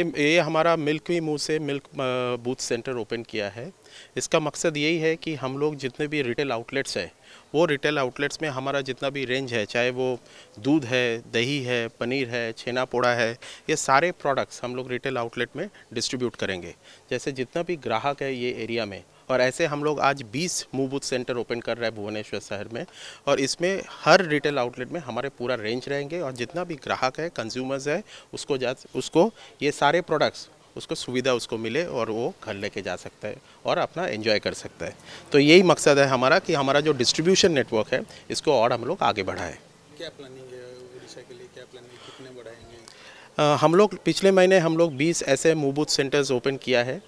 ये हमारा milk we मुँह से मिल्क बूथ सेंटर ओपन किया है इसका मकसद यही है कि हम लोग जितने भी रिटेल आउटलेट्स हैं वो रिटेल आउटलेट्स में हमारा जितना भी रेंज है चाहे वो दूध है दही है पनीर है छेना पोड़ा है ये सारे प्रोडक्ट्स हम लोग रिटेल आउटलेट में डिस्ट्रीब्यूट करेंगे जैसे जितना भी ग्राहक है ये एरिया में और ऐसे हम लोग आज 20 मूवबूथ सेंटर ओपन कर रहे हैं भुवनेश्वर शहर में और इसमें हर रिटेल आउटलेट में हमारे पूरा रेंज रहेंगे और जितना भी ग्राहक है कंज्यूमर्स है उसको जा उसको ये सारे प्रोडक्ट्स उसको सुविधा उसको मिले और वो घर लेके जा सकता है और अपना एंजॉय कर सकता है तो यही मकसद है हमारा कि हमारा जो डिस्ट्रीब्यूशन नेटवर्क है इसको और हम लोग आगे बढ़ाएं क्या प्लानिंग है उड़ीसा के लिए क्या प्लानिंग कितने बढ़ाएंगे हम लोग पिछले महीने हम लोग 20 ऐसे मूबूत सेंटर्स ओपन किया है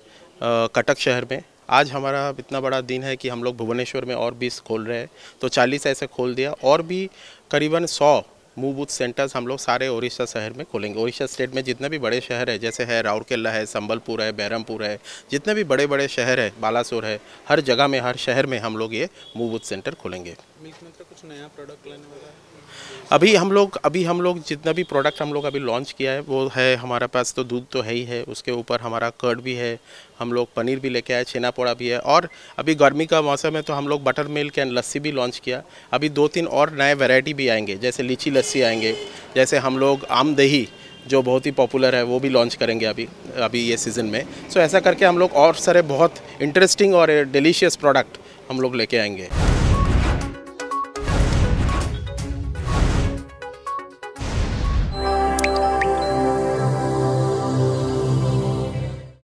कटक शहर में आज हमारा इतना बड़ा दिन है कि हम लोग भुवनेश्वर में और 20 खोल रहे हैं तो 40 ऐसे खोल दिया और भी करीबन सौ मूव बूथ सेंटर्स हम लोग सारे ओडिशा शहर में खोलेंगे ओडिशा स्टेट में जितने भी बड़े शहर है जैसे है राउरकेला है संबलपुर है बहरमपुर है जितने भी बड़े बड़े शहर है बालासोर है हर जगह में हर शहर में हम लोग ये मूव बूथ सेंटर खोलेंगे तो कुछ नया प्रोडक्ट लाने वाला है अभी हम लोग अभी हम लोग जितना भी प्रोडक्ट हम लोग अभी लॉन्च किया है वो है हमारे पास तो दूध तो है ही है उसके ऊपर हमारा कर्ड भी है हम लोग पनीर भी लेके आए छेना पोड़ा भी है और अभी गर्मी का मौसम है तो हम लोग बटर मिल्क एंड लस्सी भी लॉन्च किया अभी दो तीन और नए वैरायटी भी आएंगे जैसे लीची लस्सी आएंगे जैसे हम लोग आम दही जो बहुत ही पॉपुलर है वो भी लॉन्च करेंगे अभी अभी ये सीज़न में सो so, ऐसा करके हम लोग और सारे बहुत इंटरेस्टिंग और डिलीशियस प्रोडक्ट हम लोग लेके आएंगे